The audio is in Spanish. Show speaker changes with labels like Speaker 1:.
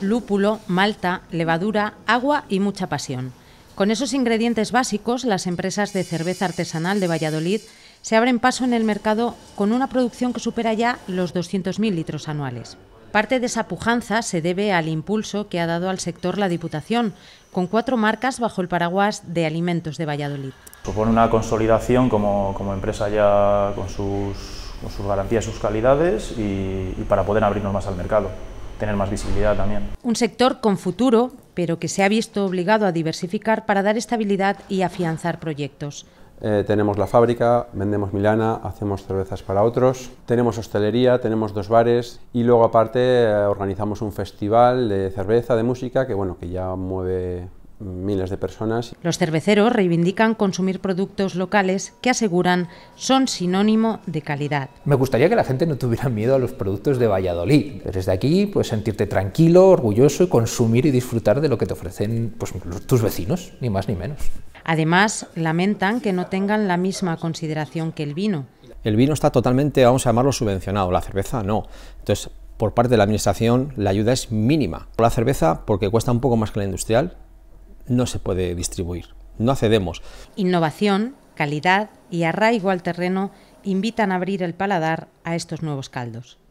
Speaker 1: lúpulo, malta, levadura, agua y mucha pasión. Con esos ingredientes básicos, las empresas de cerveza artesanal de Valladolid se abren paso en el mercado con una producción que supera ya los 200.000 litros anuales. Parte de esa pujanza se debe al impulso que ha dado al sector la Diputación, con cuatro marcas bajo el paraguas de Alimentos de Valladolid.
Speaker 2: Supone una consolidación como, empresa ya con sus, con sus, garantías, sus calidades y para poder abrirnos más al mercado tener más visibilidad también.
Speaker 1: Un sector con futuro, pero que se ha visto obligado a diversificar para dar estabilidad y afianzar proyectos.
Speaker 3: Eh, tenemos la fábrica, vendemos Milana, hacemos cervezas para otros, tenemos hostelería, tenemos dos bares y luego aparte eh, organizamos un festival de cerveza, de música, que bueno, que ya mueve miles de
Speaker 4: personas.
Speaker 1: Los cerveceros reivindican consumir productos locales que aseguran son sinónimo de calidad.
Speaker 4: Me gustaría que la gente no tuviera miedo a los productos de Valladolid. Desde aquí, pues sentirte tranquilo, orgulloso y consumir y disfrutar de lo que te ofrecen pues, tus vecinos, ni más ni menos.
Speaker 1: Además, lamentan que no tengan la misma consideración que el vino.
Speaker 5: El vino está totalmente, vamos a llamarlo, subvencionado, la cerveza no. Entonces, por parte de la Administración, la ayuda es mínima. La cerveza, porque cuesta un poco más que la industrial, no se puede distribuir. No accedemos.
Speaker 1: Innovación, calidad y arraigo al terreno invitan a abrir el paladar a estos nuevos caldos.